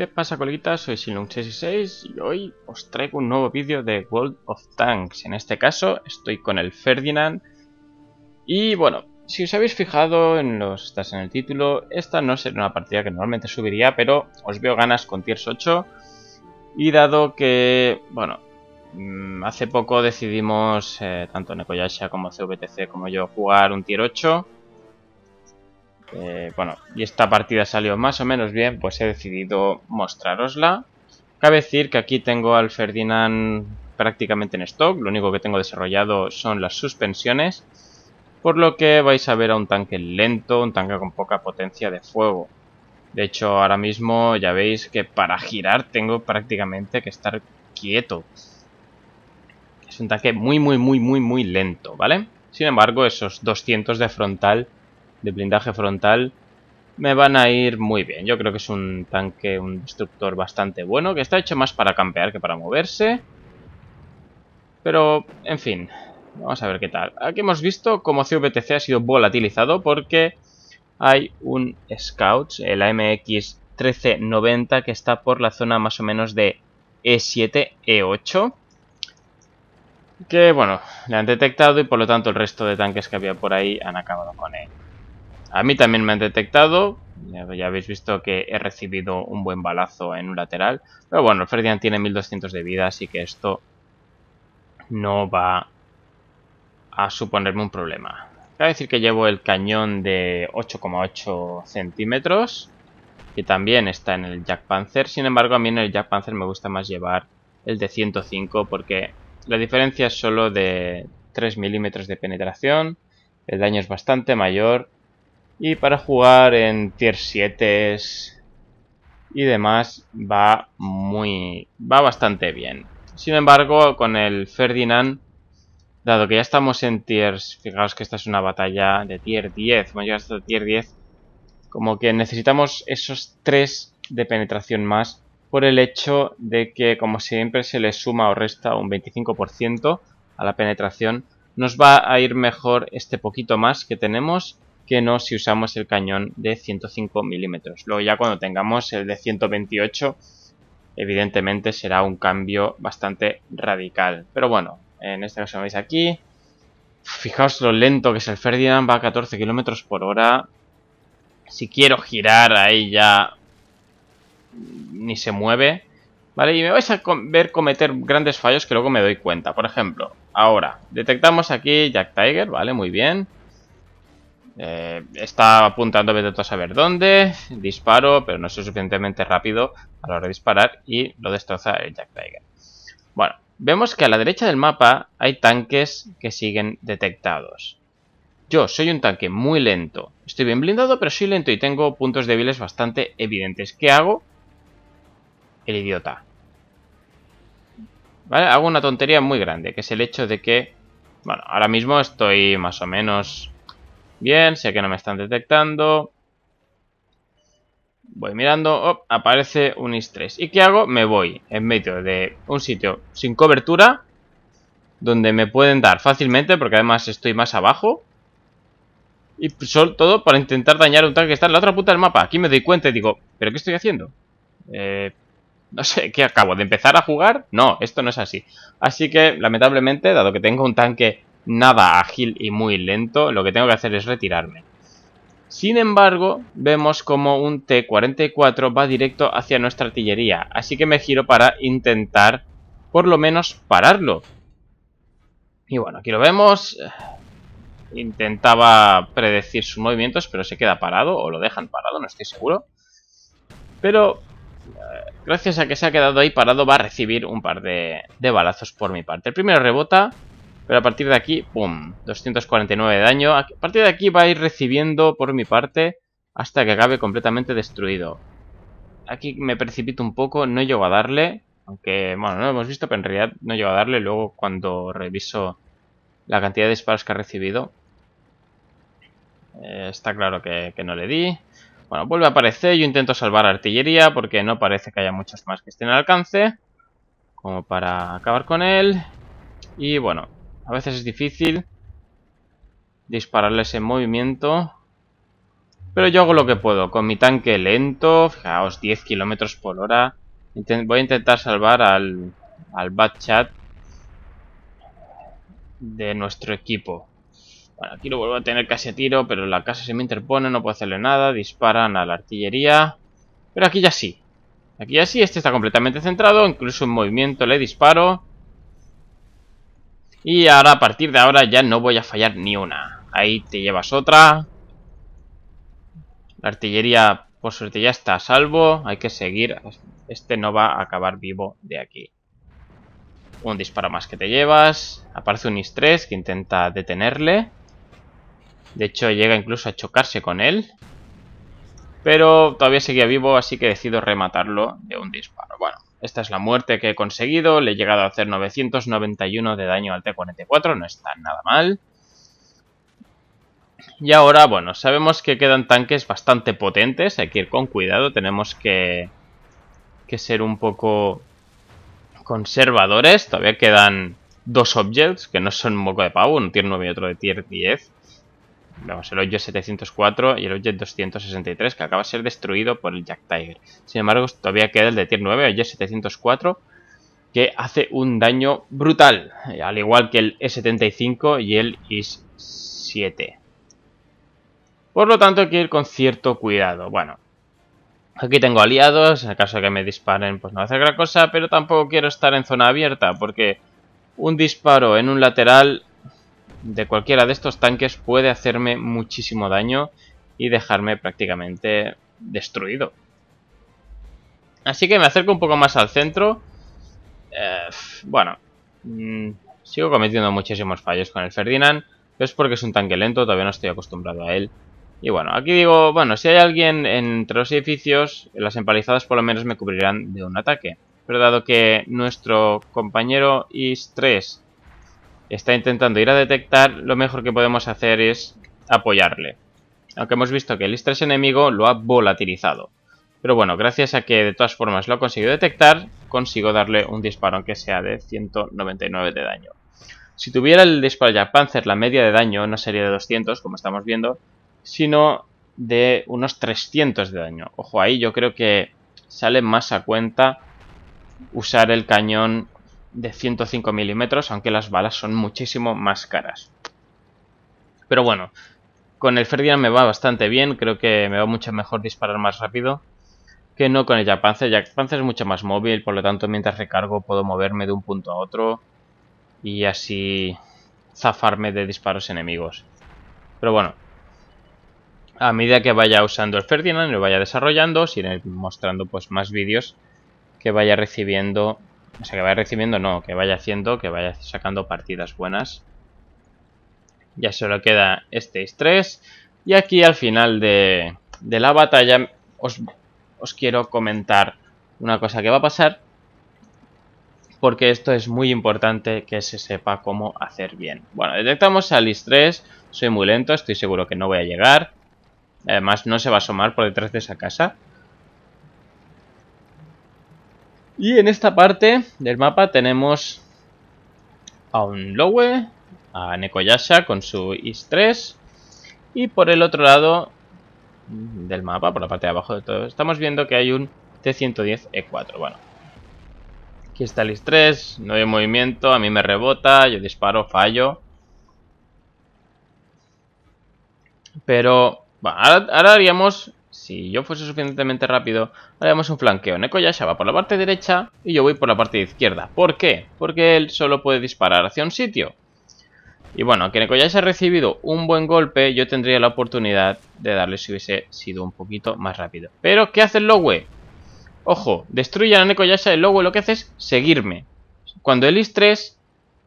¿Qué pasa coleguitas? Soy Silong66 y hoy os traigo un nuevo vídeo de World of Tanks. En este caso estoy con el Ferdinand y bueno, si os habéis fijado en los en el título, esta no será una partida que normalmente subiría, pero os veo ganas con Tier 8 y dado que, bueno, mm, hace poco decidimos, eh, tanto Nekoyasha como CVTC como yo, jugar un Tier 8 eh, bueno, y esta partida salió más o menos bien, pues he decidido mostrarosla. Cabe decir que aquí tengo al Ferdinand prácticamente en stock, lo único que tengo desarrollado son las suspensiones, por lo que vais a ver a un tanque lento, un tanque con poca potencia de fuego. De hecho, ahora mismo ya veis que para girar tengo prácticamente que estar quieto. Es un tanque muy, muy, muy, muy, muy lento, ¿vale? Sin embargo, esos 200 de frontal de blindaje frontal me van a ir muy bien. Yo creo que es un tanque, un destructor bastante bueno, que está hecho más para campear que para moverse. Pero, en fin, vamos a ver qué tal. Aquí hemos visto cómo CVTC ha sido volatilizado porque hay un Scout, el AMX 1390, que está por la zona más o menos de E7, E8. Que, bueno, le han detectado y por lo tanto el resto de tanques que había por ahí han acabado con él. A mí también me han detectado. Ya habéis visto que he recibido un buen balazo en un lateral. Pero bueno, el Ferdinand tiene 1200 de vida, así que esto no va a suponerme un problema. Voy decir que llevo el cañón de 8,8 centímetros, que también está en el Jack Panzer. Sin embargo, a mí en el Jack Panzer me gusta más llevar el de 105, porque la diferencia es solo de 3 milímetros de penetración. El daño es bastante mayor y para jugar en tier 7 y demás va muy... va bastante bien. Sin embargo, con el Ferdinand, dado que ya estamos en tiers... Fijaos que esta es una batalla de tier 10, hasta tier 10. Como que necesitamos esos 3 de penetración más por el hecho de que, como siempre, se le suma o resta un 25% a la penetración. Nos va a ir mejor este poquito más que tenemos que no si usamos el cañón de 105 milímetros. Luego ya cuando tengamos el de 128, evidentemente será un cambio bastante radical. Pero bueno, en este caso veis aquí. Fijaos lo lento que es el Ferdinand, va a 14 kilómetros por hora. Si quiero girar ahí ya ni se mueve. ¿Vale? Y me vais a ver cometer grandes fallos que luego me doy cuenta. Por ejemplo, ahora, detectamos aquí Jack Tiger, ¿vale? Muy bien. Eh, está apuntando a saber dónde. Disparo, pero no soy suficientemente rápido a la hora de disparar y lo destroza el Jack Tiger. Bueno, vemos que a la derecha del mapa hay tanques que siguen detectados. Yo soy un tanque muy lento. Estoy bien blindado, pero soy lento y tengo puntos débiles bastante evidentes. ¿Qué hago? El idiota. ¿Vale? Hago una tontería muy grande, que es el hecho de que... Bueno, ahora mismo estoy más o menos Bien, sé que no me están detectando. Voy mirando, aparece un IS-3. ¿Y qué hago? Me voy en medio de un sitio sin cobertura, donde me pueden dar fácilmente, porque además estoy más abajo. Y sobre todo para intentar dañar un tanque que está en la otra puta del mapa. Aquí me doy cuenta y digo, ¿pero qué estoy haciendo? Eh, no sé, ¿qué acabo? ¿De empezar a jugar? No, esto no es así. Así que, lamentablemente, dado que tengo un tanque nada ágil y muy lento, lo que tengo que hacer es retirarme. Sin embargo, vemos como un T-44 va directo hacia nuestra artillería, así que me giro para intentar por lo menos pararlo. Y bueno, aquí lo vemos. Intentaba predecir sus movimientos, pero se queda parado o lo dejan parado, no estoy seguro. Pero eh, gracias a que se ha quedado ahí parado va a recibir un par de, de balazos por mi parte. El primero rebota, pero a partir de aquí, ¡pum! 249 de daño. A partir de aquí va a ir recibiendo por mi parte hasta que acabe completamente destruido. Aquí me precipito un poco, no llego a darle. Aunque, bueno, no lo hemos visto, pero en realidad no llego a darle. Luego cuando reviso la cantidad de disparos que ha recibido. Eh, está claro que, no le di. Bueno, vuelve a aparecer. Yo intento salvar artillería porque no parece que haya muchas más que estén al alcance. Como para acabar con él. Y bueno, a veces es difícil dispararles en movimiento. Pero yo hago lo que puedo. Con mi tanque lento, fijaos, 10 kilómetros por hora. Voy a intentar salvar al, al Bad Chat de nuestro equipo. Bueno, aquí lo vuelvo a tener casi a tiro, pero la casa se me interpone, no puedo hacerle nada. Disparan a la artillería. Pero aquí ya sí. Aquí ya sí, este está completamente centrado, incluso en movimiento le disparo. Y ahora a partir de ahora ya no voy a fallar ni una. Ahí te llevas otra. La artillería por suerte ya está a salvo. Hay que seguir. Este no va a acabar vivo de aquí. Un disparo más que te llevas. Aparece un IS-3 que intenta detenerle. De hecho llega incluso a chocarse con él. Pero todavía seguía vivo, así que decido rematarlo de un disparo. Bueno, esta es la muerte que he conseguido. Le he llegado a hacer 991 de daño al T-44. No está nada mal. Y ahora, bueno, sabemos que quedan tanques bastante potentes. Hay que ir con cuidado. Tenemos que, que ser un poco conservadores. Todavía quedan dos objects que no son un poco de pavo. un tier 9 y otro de tier 10 vamos, el Odjet 704 y el Odjet 263, que acaba de ser destruido por el Jack Tiger. Sin embargo, todavía queda el de Tier 9, el 704, que hace un daño brutal, al igual que el E75 y el IS-7. Por lo tanto, hay que ir con cierto cuidado. Bueno, aquí tengo aliados, en el caso de que me disparen, pues no hace gran cosa, pero tampoco quiero estar en zona abierta, porque un disparo en un lateral de cualquiera de estos tanques puede hacerme muchísimo daño y dejarme prácticamente destruido. Así que me acerco un poco más al centro. Eh, bueno, mm, sigo cometiendo muchísimos fallos con el Ferdinand. Pero es porque es un tanque lento, todavía no estoy acostumbrado a él. Y bueno, aquí digo, bueno, si hay alguien entre los edificios, las empalizadas por lo menos me cubrirán de un ataque. Pero dado que nuestro compañero IS-3 está intentando ir a detectar, lo mejor que podemos hacer es apoyarle. Aunque hemos visto que el estrés enemigo lo ha volatilizado. Pero bueno, gracias a que de todas formas lo ha conseguido detectar, consigo darle un disparo que sea de 199 de daño. Si tuviera el disparo ya Panzer la media de daño, no sería de 200 como estamos viendo, sino de unos 300 de daño. Ojo ahí, yo creo que sale más a cuenta usar el cañón de 105 milímetros, aunque las balas son muchísimo más caras. Pero bueno, con el Ferdinand me va bastante bien, creo que me va mucho mejor disparar más rápido que no con el Japanzer. El Jack es mucho más móvil, por lo tanto mientras recargo puedo moverme de un punto a otro y así zafarme de disparos enemigos. Pero bueno, a medida que vaya usando el Ferdinand y lo vaya desarrollando, os mostrando pues más vídeos que vaya recibiendo o sea, que vaya recibiendo, no, que vaya haciendo, que vaya sacando partidas buenas. Ya solo queda este 3. Y aquí al final de, la batalla os, os quiero comentar una cosa que va a pasar. Porque esto es muy importante que se sepa cómo hacer bien. Bueno, detectamos al IS-3. Soy muy lento, estoy seguro que no voy a llegar. Además no se va a asomar por detrás de esa casa. Y en esta parte del mapa tenemos a un Lowe, a Nekoyasha con su IS-3. Y por el otro lado del mapa, por la parte de abajo de todo, estamos viendo que hay un T-110E4. E bueno, aquí está el IS-3, no hay movimiento, a mí me rebota, yo disparo, fallo. Pero bueno, ahora haríamos si yo fuese suficientemente rápido, haríamos un flanqueo. Nekoyasha va por la parte derecha y yo voy por la parte izquierda. ¿Por qué? Porque él solo puede disparar hacia un sitio. Y bueno, aunque se ha recibido un buen golpe, yo tendría la oportunidad de darle si hubiese sido un poquito más rápido. Pero, ¿qué hace el Lowe? Ojo, destruye a Nekoyasha, el Lowe lo que hace es seguirme. Cuando el IS-3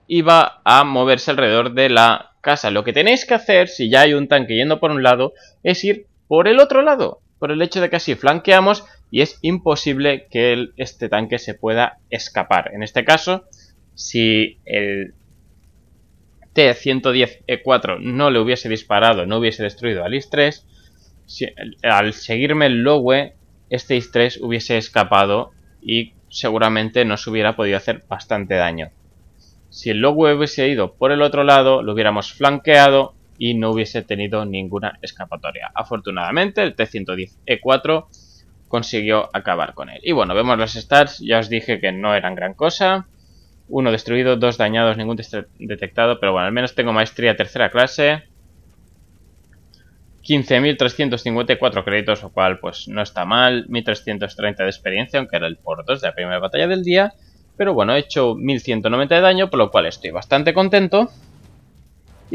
iba a moverse alrededor de la casa. Lo que tenéis que hacer, si ya hay un tanque yendo por un lado, es ir por el otro lado, por el hecho de que así flanqueamos y es imposible que el, este tanque se pueda escapar. En este caso, si el T-110E4 e no le hubiese disparado, no hubiese destruido al IS-3, al seguirme el Lowe, este IS-3 hubiese escapado y seguramente nos hubiera podido hacer bastante daño. Si el Lowe hubiese ido por el otro lado, lo hubiéramos flanqueado y no hubiese tenido ninguna escapatoria. Afortunadamente el T-110E4 e consiguió acabar con él. Y bueno, vemos los stars. ya os dije que no eran gran cosa. Uno destruido, dos dañados, ningún detectado, pero bueno, al menos tengo maestría tercera clase. 15.354 créditos, lo cual pues no está mal. 1.330 de experiencia, aunque era el por 2 de la primera batalla del día. Pero bueno, he hecho 1.190 de daño, por lo cual estoy bastante contento.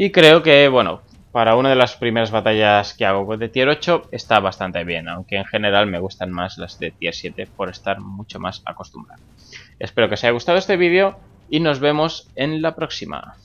Y creo que, bueno, para una de las primeras batallas que hago de tier 8 está bastante bien, aunque en general me gustan más las de tier 7 por estar mucho más acostumbrado. Espero que os haya gustado este vídeo y nos vemos en la próxima.